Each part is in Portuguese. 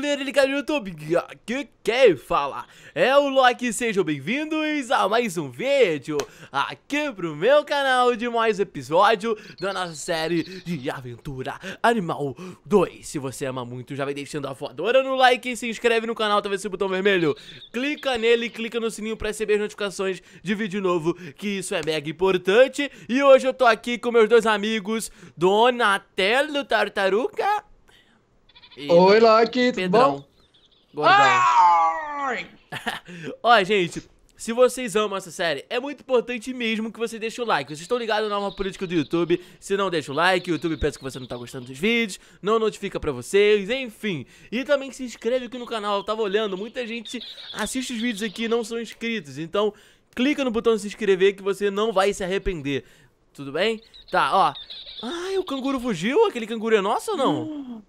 galera ligada do YouTube, que quer falar? É o Loki, sejam bem-vindos a mais um vídeo aqui pro meu canal de mais episódio da nossa série de Aventura Animal 2. Se você ama muito, já vai deixando a voadora no like e se inscreve no canal, talvez tá esse botão vermelho. Clica nele e clica no sininho pra receber notificações de vídeo novo, que isso é mega importante. E hoje eu tô aqui com meus dois amigos, Donatello Tartaruga Oi, Loki, Pedrão. Tudo bom? Ó, gente, se vocês amam essa série, é muito importante mesmo que você deixe o like. Vocês estão ligados na nova política do YouTube. Se não deixa o like, o YouTube pensa que você não tá gostando dos vídeos, não notifica pra vocês, enfim. E também se inscreve aqui no canal, eu tava olhando, muita gente assiste os vídeos aqui e não são inscritos. Então, clica no botão se inscrever que você não vai se arrepender. Tudo bem? Tá, ó. Ai, o canguru fugiu? Aquele canguru é nosso ou não?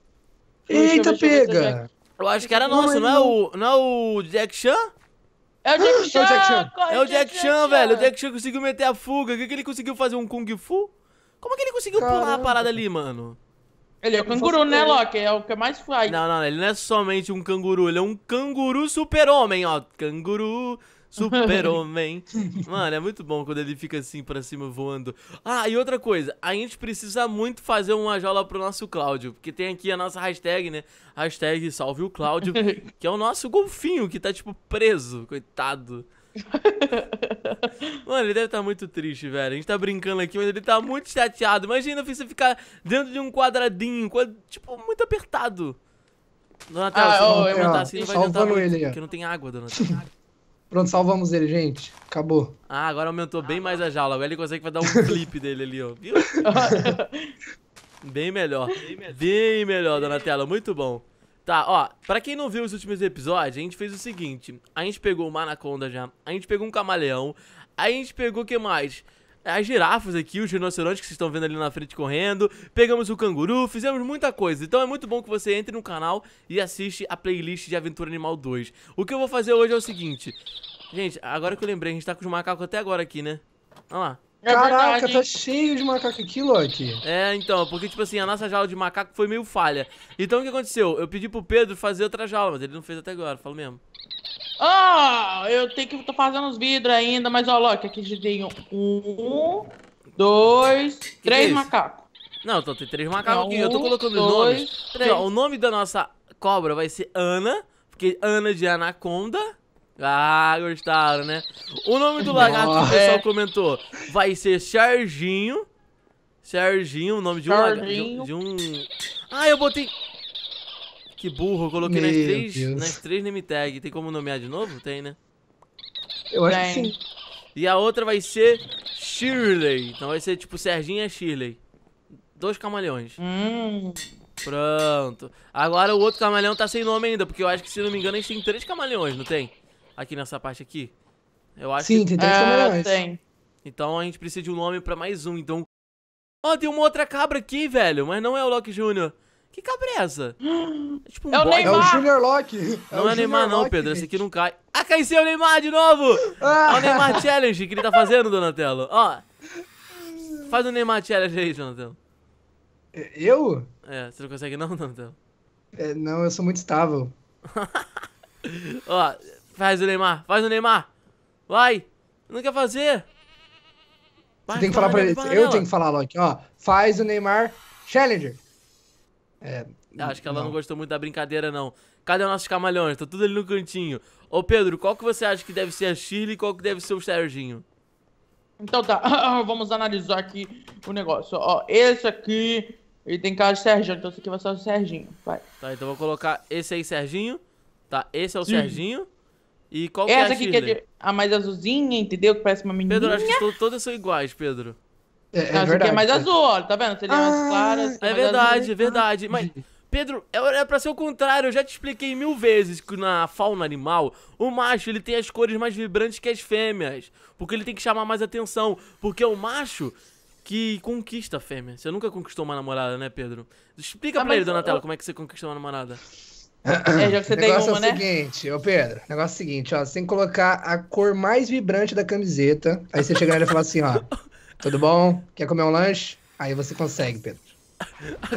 Eita, pega! Eu acho que era nosso, não, é o. Não é o Jack Chan? É o Jack é Chan! É o Jack, Chan, velho! O Jack Chan conseguiu meter a fuga. O que, que ele conseguiu fazer? Um Kung Fu? Como é que ele conseguiu Caramba. pular a parada ali, mano? Ele é um canguru, né, Loki? É o que é mais faz. Não, não, ele não é somente um canguru, ele é um canguru super-homem, ó. Canguru Super-Homem. Mano, é muito bom quando ele fica assim pra cima voando. Ah, e outra coisa, a gente precisa muito fazer uma jola pro nosso Cláudio, porque tem aqui a nossa hashtag, né? Hashtag salve o Cláudio, que é o nosso golfinho que tá tipo preso, coitado. Mano, ele deve estar tá muito triste, velho. A gente tá brincando aqui, mas ele tá muito chateado. Imagina você ficar dentro de um quadradinho, tipo, muito apertado. Dona Natal, ah, você oh, não vai assim, ele vai jantar, porque não tem água, Dona Natal. Pronto, salvamos ele, gente. Acabou. Ah, agora aumentou bem mais a jaula. Agora ele consegue dar um clip dele ali, ó. Viu? bem melhor. Bem melhor, dona Tela. Muito bom. Tá, ó, pra quem não viu os últimos episódios, a gente fez o seguinte: a gente pegou uma anaconda já, a gente pegou um camaleão, a gente pegou o que mais? É, as girafas aqui, os rinocerontes que vocês estão vendo ali na frente correndo, pegamos o canguru, fizemos muita coisa. Então é muito bom que você entre no canal e assiste a playlist de Aventura Animal 2. O que eu vou fazer hoje é o seguinte... Gente, agora que eu lembrei, a gente tá com os macacos até agora aqui, né? Olha lá. É Caraca, tá cheio de macaco aqui, Loki. É, então, porque, tipo assim, a nossa jaula de macaco foi meio falha. Então, o que aconteceu? Eu pedi pro Pedro fazer outra jaula, mas ele não fez até agora, falo mesmo. Ah, oh, eu tenho que tô fazendo os vidros ainda, mas ó, Loki, aqui já tem um, dois, que é três é macacos. Não, então tem três macacos um, aqui, eu tô colocando dois, os nomes. Três. Ó, o nome da nossa cobra vai ser Ana, porque Ana de Anaconda. Ah, gostaram, né? O nome do lagarto Nossa. que o pessoal é. comentou vai ser Serginho. Serginho, o nome de um, de, de um. Ah, eu botei. Que burro, eu coloquei nas três, nas três name tag. Tem como nomear de novo? Tem, né? Eu acho que sim. E a outra vai ser Shirley. Então vai ser tipo Serginha Shirley. Dois camaleões. Hum. Pronto. Agora o outro camaleão tá sem nome ainda, porque eu acho que, se não me engano, a gente tem três camaleões, não tem? Aqui nessa parte aqui. Eu acho Sim, que... tem três é, camaleões. Tem. Então a gente precisa de um nome pra mais um, então... Ó, oh, tem uma outra cabra aqui, velho, mas não é o Loki Jr. Que cabreza! é tipo um é o Neymar. É o Junior Locke. É não é, Neymar não, Lock, Pedro. Gente. Esse aqui não cai. Ah, caiu o Neymar de novo! Ah. É o Neymar Challenge que ele tá fazendo, Donatello. Ó. Faz o Neymar Challenge aí, Donatello. É, eu? É, você não consegue não, Donatello? É, não, eu sou muito estável. Ó, faz o Neymar, faz o Neymar. Vai. Não quer fazer. Vai, você tem que falar pra ele. Eu tenho que falar, Loki. Ó, faz o Neymar Challenger. É. Ah, acho que ela não. não. gostou muito da brincadeira, não. Cadê os nossos camalhões? Tá tudo ali no cantinho. Ô, Pedro, qual que você acha que deve ser a Shirley e qual que deve ser o Serginho? Então tá, vamos analisar aqui o negócio. Ó, esse aqui, ele tem cara de Serginho, então esse aqui vai ser o Serginho. Vai. Tá, então vou colocar esse aí, Serginho. Tá, esse é o Sim. Serginho. E qual que é a aqui que é a mais azulzinha, entendeu? Que parece uma menina. Pedro, acho que todas são iguais, Pedro. É, é, é verdade. Aqui é mais azul, olha, tá vendo? Seria ah, é assim, mais claras. É, é verdade, azul. é verdade. Mas, Pedro, é, é pra ser o contrário, eu já te expliquei mil vezes que na fauna animal, o macho ele tem as cores mais vibrantes que as fêmeas. Porque ele tem que chamar mais atenção. Porque é o macho que conquista a fêmea. Você nunca conquistou uma namorada, né, Pedro? Explica ah, pra ele, dona eu... Tela, como é que você conquistou uma namorada. É, já que você o negócio tem uma, é o né? seguinte, ô Pedro, negócio é o seguinte, ó, você tem que colocar a cor mais vibrante da camiseta, aí você chegar e falar assim, ó, tudo bom? Quer comer um lanche? Aí você consegue, Pedro.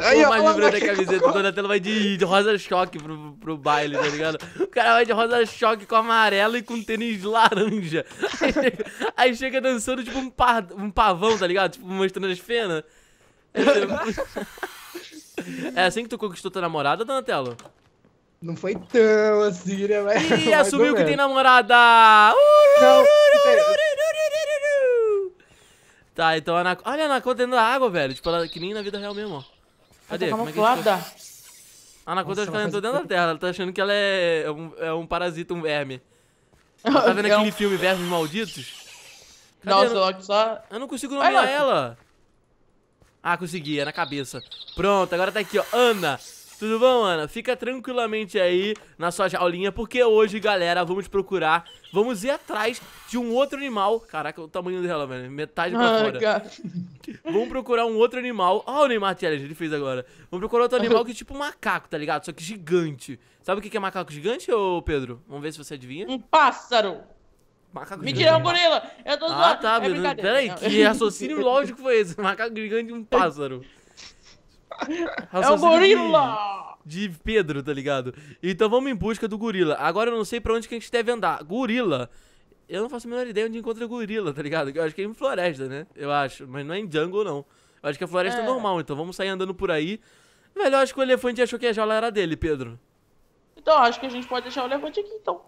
Aí, mais vibrante da camiseta, o Donatello vai de, de rosa choque pro, pro baile, tá ligado? O cara vai de rosa choque com amarelo e com tênis laranja. Aí chega, aí chega dançando tipo um, par, um pavão, tá ligado? Tipo, mostrando as penas. É, é, é assim que tu conquistou tua namorada, Donatello? Não foi tão assim, né? Mas, Ih, assumiu que é. tem namorada! Uh, não, Tá, então a Anaconda. Olha a Anaconda dentro da água, velho. Tipo, ela... É que nem na vida real mesmo, ó. Tá Cadê? Tá Como é que ficou? A Anaconda acho que ela entrou dentro da terra. Ela tá achando que ela é um, é um parasita, um verme. tá vendo é aquele filme Vermes Malditos? Cadê? Nossa, eu não... só... Eu não consigo nomear ela. Ah, consegui. É na cabeça. Pronto, agora tá aqui, ó. Ana. Tudo bom, Ana? Fica tranquilamente aí na sua jaulinha, porque hoje, galera, vamos procurar, vamos ir atrás de um outro animal. Caraca, o tamanho dela, velho, metade pra ah, fora. Vamos procurar um outro animal. Ó, oh, o Neymar Challenge, ele fez agora. Vamos procurar outro animal que é tipo um macaco, tá ligado? Só que gigante. Sabe o que é macaco gigante, ô Pedro? Vamos ver se você adivinha. Um pássaro! Macaco Me gigante. é um gorila! Eu tô ah, tá, é Pedro. Peraí, que raciocínio lógico foi esse? Macaco gigante e um pássaro. é um gorila! De, de, Pedro, tá ligado? Então vamos em busca do gorila. Agora eu não sei para onde que a gente deve andar. Gorila. Eu não faço a menor ideia onde encontra gorila, tá ligado? Eu acho que é em floresta, né? Eu acho. Mas não é em jungle, não. Eu acho que a é floresta é, é normal, então vamos sair andando por aí. Melhor acho que o elefante achou que a jaula era dele, Pedro. Então, acho que a gente pode deixar o elefante aqui, então.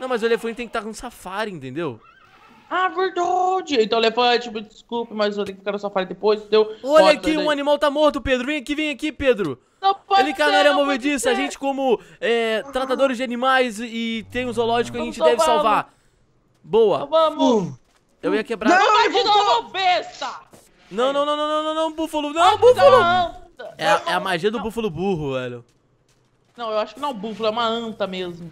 Não, mas o elefante tem que estar tá com um safari, entendeu? Ah, verdade! Então elefante, me tipo, desculpe, mas eu tenho que ficar no safari depois. Deu Olha aqui, um animal tá morto, Pedro. Vem aqui, vem aqui, Pedro. Não pode Ele canária movediça, a gente como é, tratadores de animais e tem um zoológico, Vamos a gente salvar, deve salvar. Boa. Vamos! Hum. Eu ia quebrar. Não, vai de novo, besta! Não, não, não, não, não, não, não, búfalo. Não, ah, búfalo! É, é, a magia do búfalo burro, velho. Não, eu acho que não é um búfalo, é uma anta mesmo.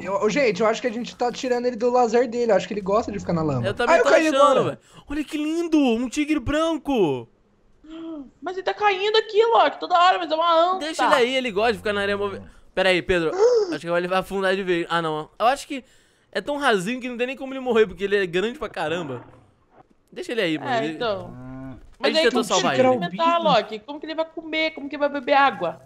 Eu, gente, eu acho que a gente tá tirando ele do lazer dele. Eu acho que ele gosta de ficar na lama. Eu também tô eu achando, velho. Olha que lindo! Um tigre branco! Mas ele tá caindo aqui, Loki, toda hora, mas é uma anta. Deixa ele aí, ele gosta de ficar na areia movida. Pera aí, Pedro. acho que ele vai afundar de vez. Ah, não. Eu acho que é tão rasinho que não tem nem como ele morrer, porque ele é grande pra caramba. Deixa ele aí, mano. É, então. Mas aí, tentou salvar ele. Loki? Como que ele vai comer? Como que ele vai beber água?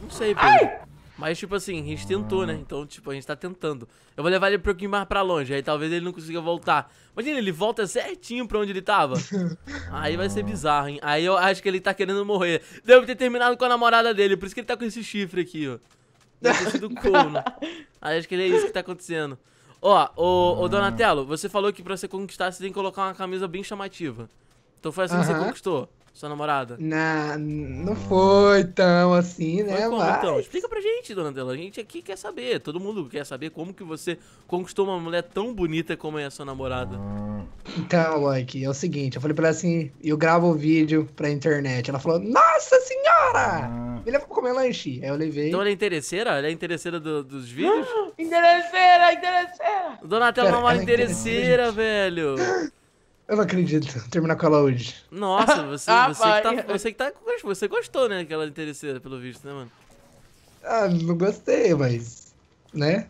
Não sei, Pedro. Ai! Mas, tipo assim, a gente tentou, né? Então, tipo, a gente tá tentando. Eu vou levar ele um pouquinho mais pra longe, aí talvez ele não consiga voltar. Imagina, ele volta certinho pra onde ele tava. aí vai ser bizarro, hein? Aí eu acho que ele tá querendo morrer. Deve ter terminado com a namorada dele, por isso que ele tá com esse chifre aqui, ó. Deve corno. Aí acho que ele é isso que tá acontecendo. Ó, ô, ô Donatello, você falou que pra você conquistar você tem que colocar uma camisa bem chamativa. Então foi assim que uh -huh. você conquistou sua namorada? Não, não foi tão assim, né? Como, então? mas... então? Explica pra gente, dona Dela. A gente aqui quer saber. Todo mundo quer saber como que você conquistou uma mulher tão bonita como é a sua namorada. Então, Mike, é o seguinte, eu falei pra ela assim, eu gravo o vídeo pra internet. Ela falou, nossa senhora! Ah. Me leva pra comer lanche. Aí eu levei. Então ela é interesseira? Ela é interesseira do, dos vídeos? interesseira, interesseira! Dona Tela é interesseira, velho! Eu não acredito. Terminar com ela hoje. Nossa, você, ah, você, que tá, você que tá. Você gostou, né? Aquela interesseira, pelo visto, né, mano? Ah, não gostei, mas. Né?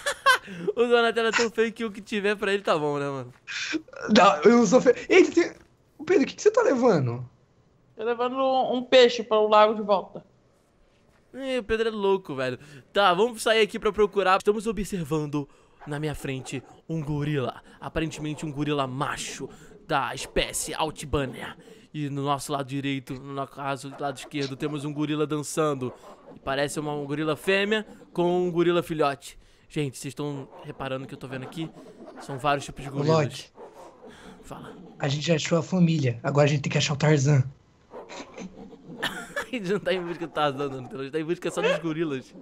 o Donatello é tão feio que o que tiver pra ele tá bom, né, mano? Não, eu não sou feio. Eita, tem... Pedro, o que, que você tá levando? Tô levando um peixe para o lago de volta. Ih, o Pedro é louco, velho. Tá, vamos sair aqui pra procurar. Estamos observando na minha frente um gorila, aparentemente um gorila macho da espécie Altibania. E no nosso lado direito, no caso, do lado esquerdo, temos um gorila dançando. E parece uma um gorila fêmea com um gorila filhote. Gente, vocês estão reparando o que eu tô vendo aqui? São vários tipos de gorilas. Loki, Fala. A gente já achou a família, agora a gente tem que achar o Tarzan. a gente não tá em busca do Tarzan, não. a gente tá em busca só dos gorilas.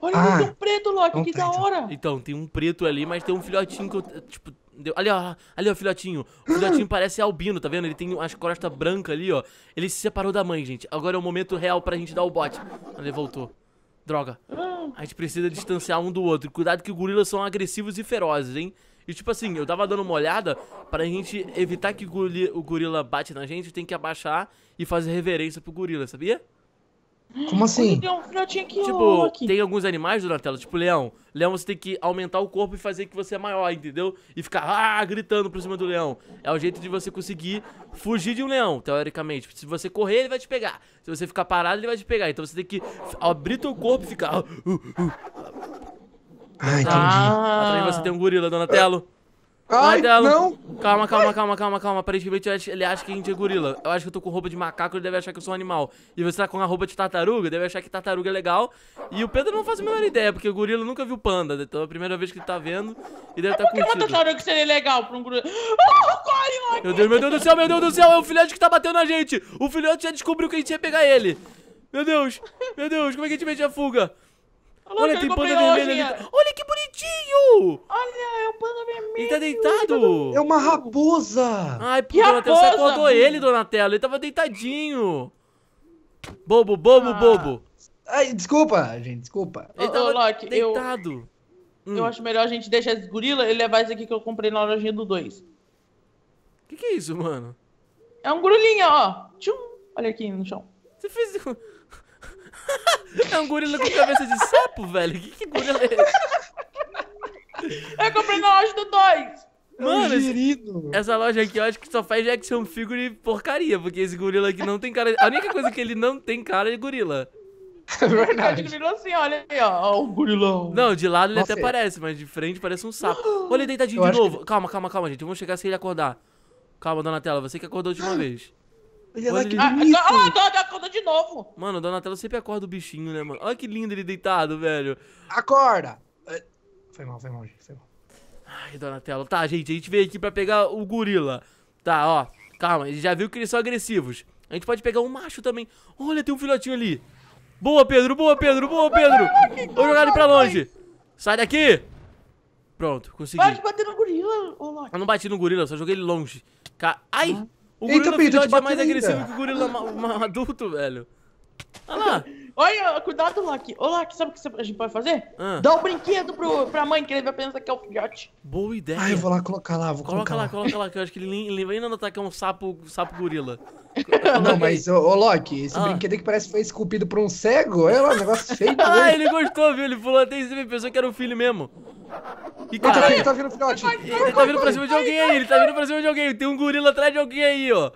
Olha, ah, tem um preto, Loki, não, que da hora. Então, tem um preto ali, mas tem um filhotinho que eu, tipo, deu, ali, ó, ali, ó, filhotinho. O filhotinho parece albino, tá vendo? Ele tem as costas brancas ali, ó. Ele se separou da mãe, gente. Agora é o momento real pra gente dar o bote. Ele voltou. Droga. Ah. A gente precisa distanciar um do outro. Cuidado que gorilas são agressivos e ferozes, hein? E tipo assim, eu tava dando uma olhada pra gente evitar que o gorila bate na gente, tem que abaixar e fazer reverência pro gorila, sabia? Como assim? Tem um filhotinho tipo, aqui. tem alguns animais, Donatello, tipo leão. Leão você tem que aumentar o corpo e fazer que você é maior, entendeu? E ficar ah, gritando por cima do leão. É o jeito de você conseguir fugir de um leão, teoricamente. Se você correr, ele vai te pegar. Se você ficar parado, ele vai te pegar. Então você tem que abrir teu corpo e ficar. Uh, uh. Ah, entendi. Ah, Atrás você tem um gorila, Donatello. Ai, não! Calma, calma, calma, calma, calma. Aparentemente ele acha que a gente é gorila. Eu acho que eu tô com roupa de macaco, ele deve achar que eu sou um animal. E você tá com a roupa de tartaruga, deve achar que tartaruga é legal. E o Pedro não faz a menor ideia, porque o gorila nunca viu panda. Então é a primeira vez que ele tá vendo e deve estar tá, tá curtindo. Por que uma tartaruga seria legal pra um gorila? Ah, Meu Deus, meu Deus do céu, meu Deus do céu! É o filhote que tá batendo na gente! O filhote já descobriu que a gente ia pegar ele! Meu Deus, meu Deus, como é que a gente mete a fuga? Olha, Olha tem panda vermelho ali. Olha que bonito! bonitinho! Olha, é o panda vermelho. Ele tá deitado. É uma raposa. Ai, pô, Donatello, você acordou ele, Donatello. Ele tava deitadinho. Bobo, bobo, ah. bobo. Ai, desculpa, gente, desculpa. Ele tava Ô, Loki, deitado. Eu, hum. eu acho melhor a gente deixar esse gorila e levar esse aqui que eu comprei na lojinha do 2. Que que é isso, mano? É um gorilinha, ó. Tchum. Olha aqui no chão. Você fez... é um gorila com cabeça de sapo, velho? Que, que gorila é esse? Eu comprei na loja do 2. Mano, é um essa loja aqui eu acho que só faz action figure porcaria, porque esse gorila aqui não tem cara. A única coisa que ele não tem cara é gorila. É verdade. Ele virou assim, olha aí, ó. o gorilão. Não, de lado ele Nossa, até é. parece, mas de frente parece um sapo. Olha ele deitadinho eu de novo. Que... Calma, calma, calma, gente. Vamos chegar sem ele acordar. Calma, dona Tela, você que acordou a última vez. É olha lá, ele... que lindo. Ah, ah, acorda de novo. Mano, dona Tela sempre acorda o bichinho, né, mano? Olha que lindo ele deitado, velho. Acorda. Foi mal, foi mal, gente, foi mal. Ai, Donatello. Tá, gente, a gente veio aqui pra pegar o gorila. Tá, ó. Calma, ele já viu que eles são agressivos. A gente pode pegar um macho também. Olha, tem um filhotinho ali. Boa, Pedro, boa, Pedro, boa, Pedro. Vou jogar ele pra longe. Sai daqui. Pronto, consegui. Pode bater no gorila, ô Loki. Eu não bati no gorila, só joguei ele longe. Ca... Ai, o gorila Eita, filhote é mais ainda. agressivo que o gorila adulto, velho. Olha lá. Olha, cuidado, Loki. Ô, Loki, sabe o que a gente pode fazer? Ah. Dá o um brinquedo pro, pra mãe, que ele vai pensar que é o filhote. Boa ideia. Ah, eu vou lá colocar lá, vou coloca colocar lá. Coloca lá, coloca lá, que eu acho que ele vai ainda tá que é um sapo, sapo gorila. Não, mas, ô, ô Loki, esse ah. brinquedo que parece que foi esculpido por um cego, É lá, um negócio feito. ah, ele gostou, viu? Ele pulou até em cima e pensou que era o filho mesmo. E cara, ele tá vindo tá filhote. Ele tá vindo pra cima de alguém aí, ele tá vindo pra cima de alguém. Tem um gorila atrás de alguém aí, ó.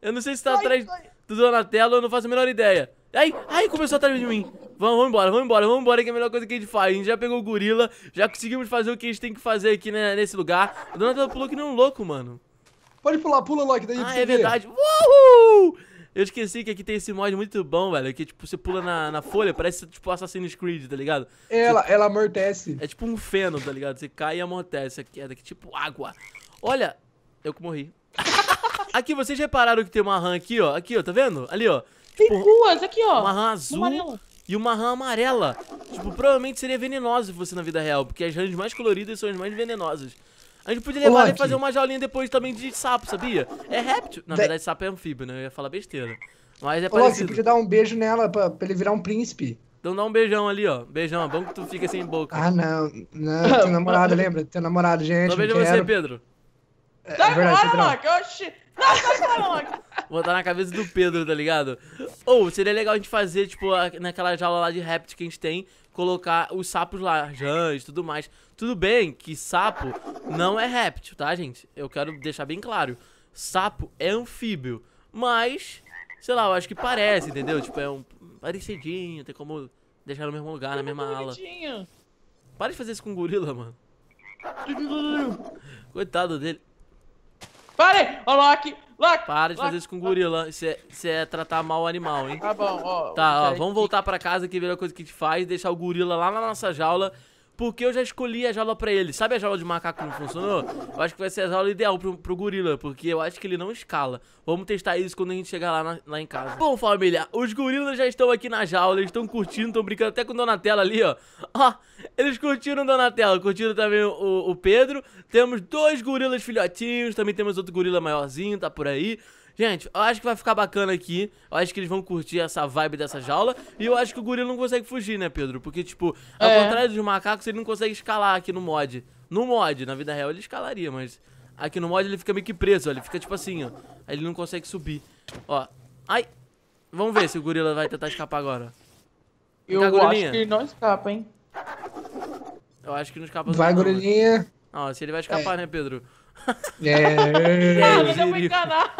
Eu não sei se tá atrás do Donatello, eu não faço a menor ideia. Ai, ai, começou atrás de mim. Vamos, vamos embora, vamos embora, vamos embora, que é a melhor coisa que a gente faz. A gente já pegou o gorila, já conseguimos fazer o que a gente tem que fazer aqui né, nesse lugar. O Donatello pulou que nem um louco, mano. Pode pular, pula lá, daí Ah, é verdade. Uhul! Eu esqueci que aqui tem esse mod muito bom, velho. Que, tipo, você pula na, na folha, parece, tipo, Assassin's Creed, tá ligado? É, ela, você, ela amortece. É tipo um feno, tá ligado? Você cai e amortece a queda, é que tipo água. Olha, eu que morri. aqui, vocês repararam que tem uma RAM aqui, ó. Aqui, ó, tá vendo? Ali, ó. Tem por... duas aqui, ó. Uma rã azul e uma rã amarela. Tipo, provavelmente seria venenosa se fosse na vida real, porque as rãs mais coloridas são as mais venenosas. A gente podia levar e fazer uma jaulinha depois também de sapo, sabia? É réptil. Na verdade, sapo é anfíbio, né? Eu ia falar besteira. Mas é Ô, Você podia dar um beijo nela pra, pra ele virar um príncipe. Então dá um beijão ali, ó. Beijão, é bom que tu fica sem boca. Ah, não. Não, teu namorado, lembra? Teu namorado, gente. Não beijo você, Pedro. sai fora, Loki. Oxi. Não, sai fora, Loki. Botar na cabeça do Pedro, tá ligado? Ou seria legal a gente fazer, tipo, naquela jaula lá de réptil que a gente tem, colocar os sapos lá, rãs e tudo mais. Tudo bem que sapo não é réptil, tá, gente? Eu quero deixar bem claro. Sapo é anfíbio, mas, sei lá, eu acho que parece, entendeu? Tipo, é um parecidinho, tem como deixar no mesmo lugar, na mesma ala. Para de fazer isso com gorila, mano. Coitado dele. Pare! Olha lá aqui! Lac, Para de fazer isso com gorila. Isso é, é, tratar mal o animal, hein? Tá bom, ó. Tá, ó, é vamos voltar pra casa que é a coisa que a gente faz, deixar o gorila lá na nossa jaula porque eu já escolhi a jaula pra ele. Sabe a jaula de macaco que não funcionou? Eu acho que vai ser a jaula ideal pro, pro gorila, porque eu acho que ele não escala. Vamos testar isso quando a gente chegar lá, na, lá em casa. Bom, família, os gorilas já estão aqui na jaula, eles estão curtindo, estão brincando até com Donatella ali, ó. Ó, eles curtiram Donatella, curtiram também o, o Pedro. Temos dois gorilas filhotinhos, também temos outro gorila maiorzinho, tá por aí. Gente, eu acho que vai ficar bacana aqui. Eu acho que eles vão curtir essa vibe dessa jaula. E eu acho que o gorila não consegue fugir, né, Pedro? Porque, tipo, ao é. contrário dos macacos, ele não consegue escalar aqui no mod. No mod, na vida real ele escalaria, mas aqui no mod ele fica meio que preso, ó. Ele fica tipo assim, ó. Aí ele não consegue subir. Ó. Ai. Vamos ver se o gorila vai tentar escapar agora. Eu acho que não escapa, hein? Eu acho que não escapa. Vai, não, né? gorilinha. se ele vai escapar, é. né, Pedro? É. ah, mas eu vou enganar.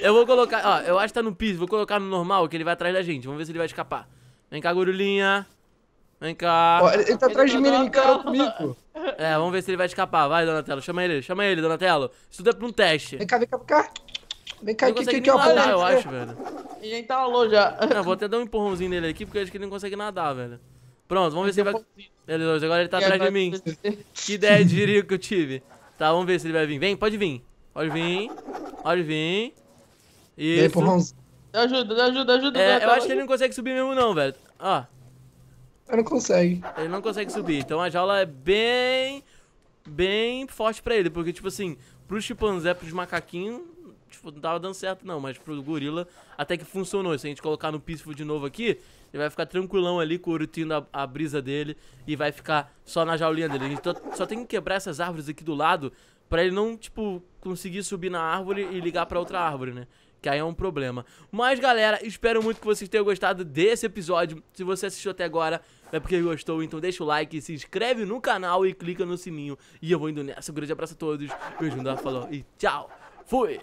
Eu vou colocar, ó, eu acho que tá no piso, vou colocar no normal, que ele vai atrás da gente. Vamos ver se ele vai escapar. Vem cá, gorulinha. Vem cá. Ó, ele tá atrás de mim, ele encara o É, vamos ver se ele vai escapar. Vai, Donatello, chama ele, chama ele, Donatello. Isso tudo é pra um teste. Vem cá, vem cá, vem cá. Vem cá, aqui, aqui, aqui, ó. Nadar, eu acho, velho. E gente tá alô já. Não, vou até dar um empurrãozinho nele aqui, porque eu acho que ele não consegue nadar, velho. Pronto, vamos ver se ele vai... Beleza, agora ele tá atrás de mim. Que ideia de jirico que eu tive. Tá, vamos ver se ele vai vir. Vem, pode vir. Pode vir. Pode vir. Isso. Dá ajuda, ajuda, ajuda. É, eu acho que ele não consegue subir mesmo não, velho. Ó. Ele não consegue. Ele não consegue subir. Então a jaula é bem... Bem forte pra ele. Porque, tipo assim, pros chimpanzé, pros macaquinhos, tipo, não tava dando certo não, mas pro gorila até que funcionou. Se a gente colocar no Peaceful de novo aqui, ele vai ficar tranquilão ali, curtindo a, a brisa dele e vai ficar só na jaulinha dele. A gente só tem que quebrar essas árvores aqui do lado para ele não, tipo, conseguir subir na árvore e ligar para outra árvore, né? que aí é um problema. Mas, galera, espero muito que vocês tenham gostado desse episódio. Se você assistiu até agora, é porque gostou, então deixa o like, se inscreve no canal e clica no sininho. E eu vou indo nessa. Um grande abraço a todos, beijo, falou e tchau. Fui!